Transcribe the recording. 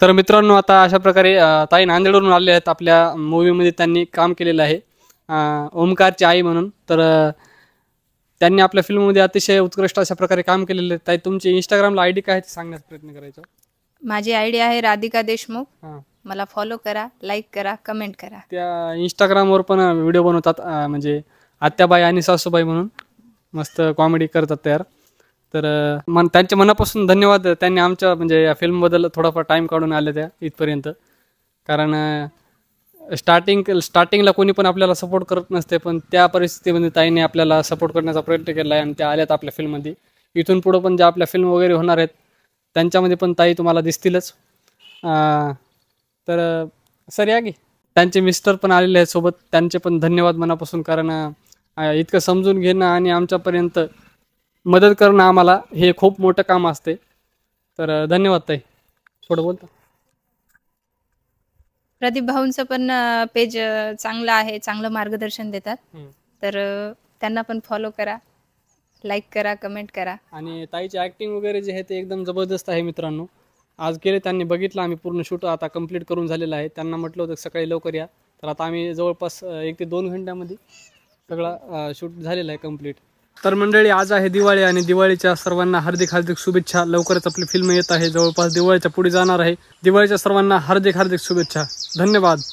तर मित्रांनो आता अशा प्रकारे ताई नांदेडवरून आले आहेत आपल्या मूवीमध्ये त्यांनी काम केलेलं आहे ओमकारची आई म्हणून तर त्यांनी आपल्या फिल्ममध्ये अतिशय उत्कृष्ट अशा प्रकारे काम केलेलं आहे ताई तुमची इंस्टाग्रामला आयडी काय ते सांगण्याचा प्रयत्न करायचा माझी आयडी आहे राधिका देशमुख मला फॉलो करा लाईक करा कमेंट करा त्या इंस्टाग्रामवर पण व्हिडिओ बनवतात म्हणजे आत्याबाई आणि सासूबाई म्हणून मस्त कॉमेडी करतात तयार तर मन त्यांच्या मनापासून धन्यवाद त्यांनी आमच्या म्हणजे या फिल्मबद्दल थोडाफार टाईम काढून आले त्या इथपर्यंत कारण स्टार्टिंग स्टार्टिंगला कोणी पण आपल्याला सपोर्ट करत नसते पण त्या परिस्थितीमध्ये ताईने आपल्याला सपोर्ट करण्याचा प्रयत्न केला आहे आणि त्या आल्यात आपल्या फिल्ममध्ये इथून पुढं पण ज्या आपल्या फिल्म वगैरे होणार आहेत त्यांच्यामध्ये पण ताई तुम्हाला दिसतीलच तर सर या की त्यांचे मिस्टर पण आलेले आहेत सोबत त्यांचे पण धन्यवाद मनापासून कारण इतकं समजून घेणं आणि आमच्यापर्यंत मदत करणं आम्हाला हे खूप मोठं काम असते तर धन्यवाद ताई थोडं बोलतो प्रदीप भाऊंचं पण पेज चांगलं आहे चांगलं मार्गदर्शन देतात तर त्यांना पण फॉलो करा लाईक करा कमेंट करा आणि ताईची ऍक्टिंग वगैरे जे आहे ते एकदम जबरदस्त आहे मित्रांनो आज गेले त्यांनी बघितलं आम्ही पूर्ण शूट आता कंप्लीट करून झालेलं आहे त्यांना म्हटलं होतं सकाळी लवकर या तर आता आम्ही जवळपास एक ते दोन घंट्यामध्ये सगळा शूट झालेला आहे कम्प्लीट तर मंडळी आज आहे दिवाळी आणि दिवाळीच्या सर्वांना हार्दिक हार्दिक शुभेच्छा लवकरच आपली फिल्म येत आहे जवळपास दिवाळीच्या पुढे जाणार आहे दिवाळीच्या सर्वांना हार्दिक हार्दिक शुभेच्छा धन्यवाद